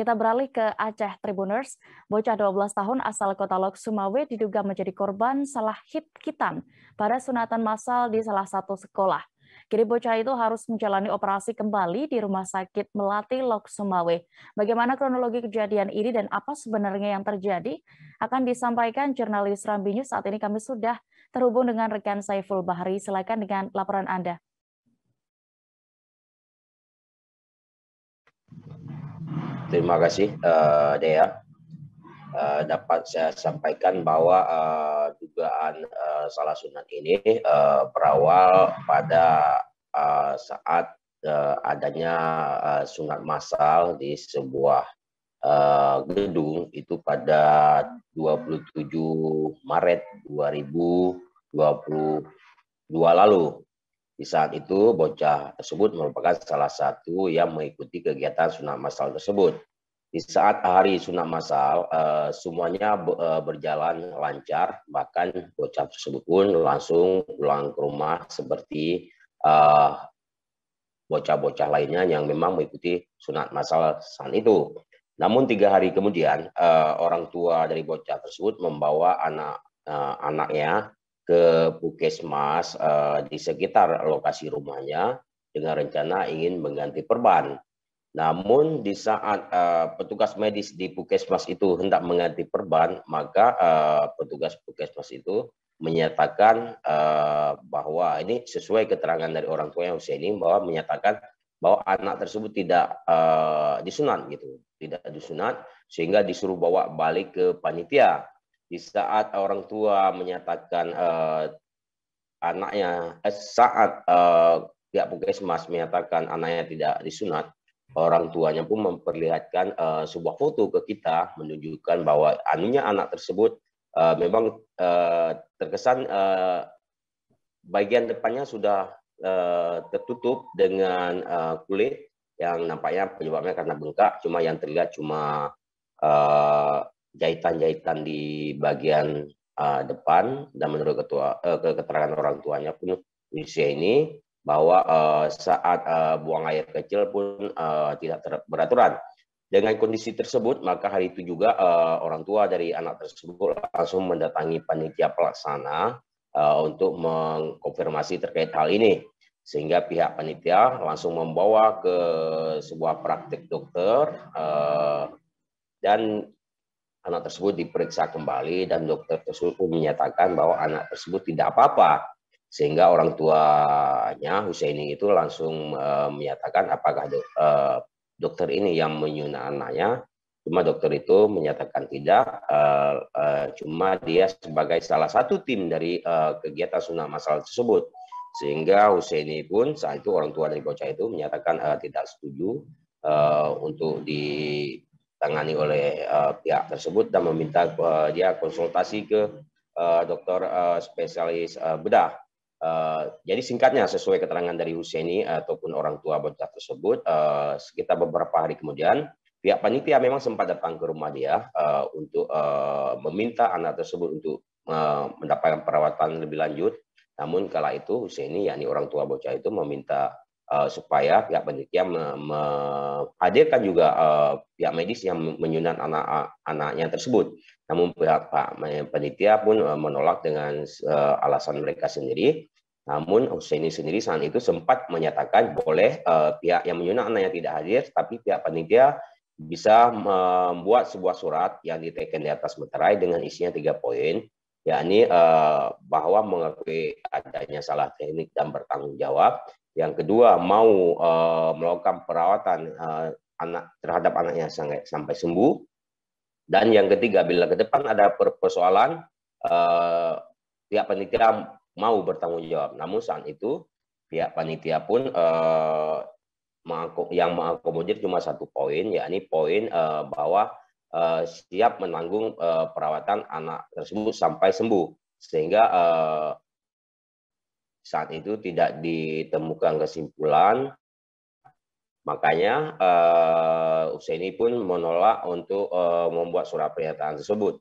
Kita beralih ke Aceh Tribuners. Bocah 12 tahun asal kota Lok Sumawe diduga menjadi korban salah hit kitan pada sunatan massal di salah satu sekolah. Kini bocah itu harus menjalani operasi kembali di Rumah Sakit Melati Lok Sumawe. Bagaimana kronologi kejadian ini dan apa sebenarnya yang terjadi akan disampaikan jurnalis Rambi News saat ini kami sudah terhubung dengan rekan Saiful Bahri. Silakan dengan laporan Anda. terima kasih uh, Dea. Uh, dapat saya sampaikan bahwa uh, dugaan uh, salah sunat ini uh, berawal pada uh, saat uh, adanya uh, sunat massal di sebuah uh, gedung itu pada 27 Maret 2022 lalu di saat itu, bocah tersebut merupakan salah satu yang mengikuti kegiatan sunat masal tersebut. Di saat hari sunat masal, eh, semuanya eh, berjalan lancar, bahkan bocah tersebut pun langsung pulang ke rumah seperti eh, bocah-bocah lainnya yang memang mengikuti sunat masal saat itu. Namun tiga hari kemudian, orang tua dari bocah tersebut membawa anak anaknya ke Pukesmas uh, eh, di sekitar lokasi rumahnya dengan rencana ingin mengganti perban. Namun di saat uh, petugas medis di Pukesmas itu hendak mengganti perban, maka uh, petugas Pukesmas itu menyatakan uh, bahwa ini sesuai keterangan dari orang tuanya Husaini bahwa menyatakan bahwa anak tersebut tidak uh, disunat gitu, tidak disunat sehingga disuruh bawa balik ke panitia di saat orang tua menyatakan uh, anaknya, eh, saat uh, puskesmas menyatakan anaknya tidak disunat, orang tuanya pun memperlihatkan uh, sebuah foto ke kita menunjukkan bahwa anunya anak tersebut uh, memang uh, terkesan uh, bagian depannya sudah uh, tertutup dengan uh, kulit yang nampaknya penyebabnya karena bengkak, cuma yang terlihat cuma uh, jahitan-jahitan di bagian uh, depan dan menurut ketua uh, keterangan orang tuanya pun usia ini bahwa uh, saat uh, buang air kecil pun uh, tidak ter- beraturan. Dengan kondisi tersebut, maka hari itu juga uh, orang tua dari anak tersebut langsung mendatangi panitia pelaksana uh, untuk mengkonfirmasi terkait hal ini. Sehingga pihak panitia langsung membawa ke sebuah praktik dokter uh, dan anak tersebut diperiksa kembali dan dokter tersebut menyatakan bahwa anak tersebut tidak apa-apa sehingga orang tuanya Husaini itu langsung e, menyatakan apakah do, e, eh, dokter ini yang menyunat anaknya cuma dokter itu menyatakan tidak e, e, cuma dia sebagai salah satu tim dari e, kegiatan sunnah masal tersebut sehingga Husaini pun saat itu orang tua dari bocah itu menyatakan e, tidak setuju e, untuk di ditangani oleh uh, pihak tersebut dan meminta uh, dia konsultasi ke uh, eh, dokter uh, spesialis uh, bedah. Uh, jadi singkatnya sesuai keterangan dari Husaini ataupun orang tua bocah tersebut uh, sekitar beberapa hari kemudian pihak panitia memang sempat datang ke rumah dia uh, untuk uh, meminta anak tersebut untuk uh, mendapatkan perawatan lebih lanjut. Namun kala itu Husaini yakni orang tua bocah itu meminta uh, supaya pihak penelitian menghadirkan juga uh, pihak medis yang menyunat anak anaknya tersebut. Namun pihak Pak penelitian pun uh, menolak dengan uh, alasan mereka sendiri. Namun Husaini sendiri saat itu sempat menyatakan boleh uh, pihak yang menyunat anaknya tidak hadir, tapi pihak penelitian bisa membuat sebuah surat yang diteken di atas meterai dengan isinya tiga poin, yakni bahwa mengakui adanya salah teknik dan bertanggung jawab, yang kedua mau uh, melakukan perawatan uh, anak terhadap anaknya sampai, sampai sembuh. Dan yang ketiga bila ke depan ada persoalan uh, eh, pihak panitia mau bertanggung jawab. Namun saat itu pihak panitia pun uh, yang mengakomodir cuma satu poin yakni poin uh, bahwa uh, siap menanggung uh, perawatan anak tersebut sampai sembuh sehingga uh, saat itu tidak ditemukan kesimpulan, makanya uh, eh, Usaini pun menolak untuk uh, membuat surat pernyataan tersebut.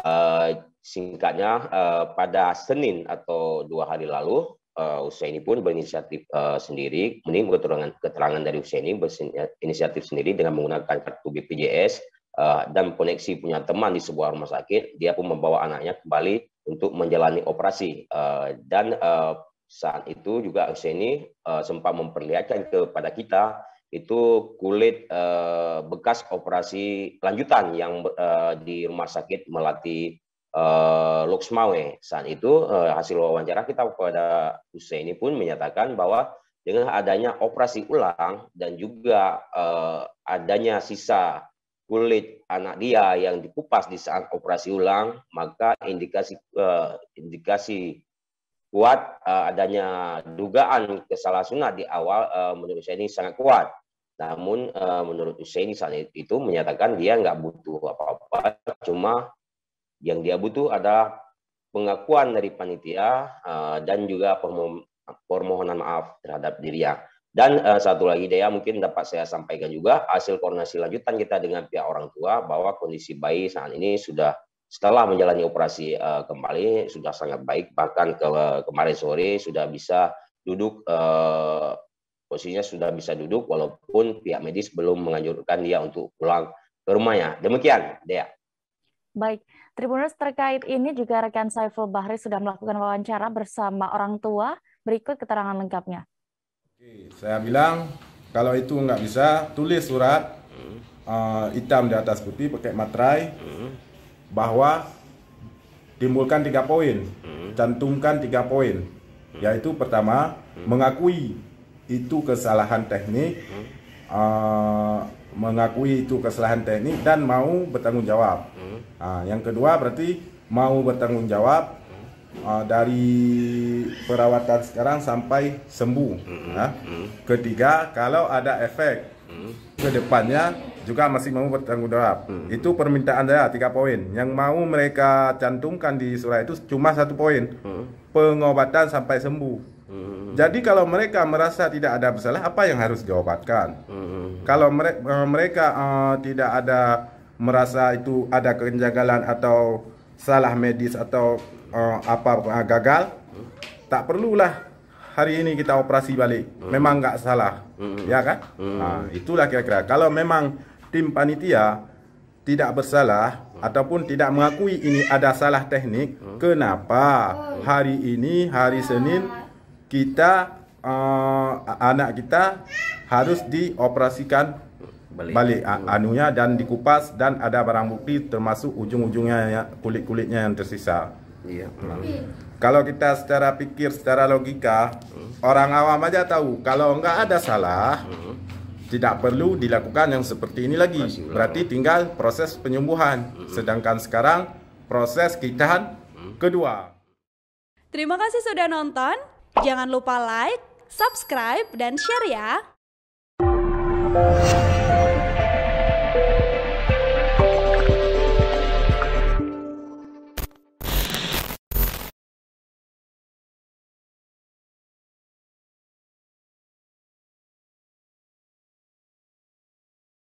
Uh, singkatnya, uh, pada Senin atau dua hari lalu, uh, Usaini pun berinisiatif uh, sendiri, menimbul keterangan, keterangan dari Usaini berinisiatif sendiri dengan menggunakan kartu BPJS Eh, dan koneksi punya teman di sebuah rumah sakit, dia pun membawa anaknya kembali untuk menjalani operasi. Eh, dan eh, saat itu juga uh, sempat memperlihatkan kepada kita itu kulit bekas operasi lanjutan yang di rumah sakit melati Luxmawe. Saat itu hasil wawancara kita kepada Husseini pun menyatakan bahwa dengan adanya operasi ulang dan juga adanya sisa kulit anak dia yang dikupas di saat operasi ulang, maka indikasi uh, indikasi kuat uh, adanya dugaan kesalahan sunat di awal uh, menurut saya ini sangat kuat. Namun uh, menurut ini saat itu menyatakan dia nggak butuh apa-apa, cuma yang dia butuh adalah pengakuan dari panitia uh, dan juga permohonan maaf terhadap dirinya. Dan uh, satu lagi Dea ya, mungkin dapat saya sampaikan juga hasil koordinasi lanjutan kita dengan pihak orang tua bahwa kondisi bayi saat ini sudah setelah menjalani operasi uh, kembali sudah sangat baik bahkan ke kemarin sore sudah bisa duduk uh, posisinya sudah bisa duduk walaupun pihak medis belum menganjurkan dia untuk pulang ke rumahnya. Demikian Dea. Baik, Tribuners terkait ini juga rekan Saiful Bahri sudah melakukan wawancara bersama orang tua. Berikut keterangan lengkapnya. Oke, saya bilang kalau itu nggak bisa tulis surat uh, hitam di atas putih pakai materai bahwa timbulkan tiga poin, cantumkan tiga poin, yaitu pertama mengakui itu kesalahan teknik, uh, mengakui itu kesalahan teknik dan mau bertanggung jawab. Uh, ah, yang kedua berarti mau bertanggung jawab uh, dari perawatan sekarang sampai sembuh. Mm-hmm. Ya. Ketiga, kalau ada efek mm-hmm. ke depannya juga masih mau bertanggung jawab. Mm-hmm. Itu permintaan saya tiga poin. Yang mau mereka cantumkan di surat itu cuma satu poin, mm-hmm. pengobatan sampai sembuh. Jadi kalau mereka merasa tidak ada masalah, apa yang harus diobatkan? Mm-hmm. Kalau mere- mereka uh, tidak ada merasa itu ada kejanggalan atau salah medis atau uh, oh, apa uh, ah, gagal hmm. tak perlulah hari ini kita operasi balik hmm. memang enggak salah hmm. ya kan hmm. uh, itulah kira-kira kalau memang tim panitia tidak bersalah ataupun tidak mengakui ini ada salah teknik hmm. kenapa hari ini hari Senin kita uh, anak kita harus dioperasikan balik, balik uh, anunya dan dikupas dan ada barang bukti termasuk ujung-ujungnya kulit-kulitnya yang tersisa Iya. Hmm. Kalau kita secara pikir, secara logika, hmm. orang awam aja tahu. Kalau nggak ada salah, hmm. tidak perlu dilakukan yang seperti ini lagi. Masih Berarti tinggal proses penyembuhan. Hmm. Sedangkan sekarang proses kita hmm. kedua. Terima kasih sudah nonton. Jangan lupa like, subscribe, dan share ya.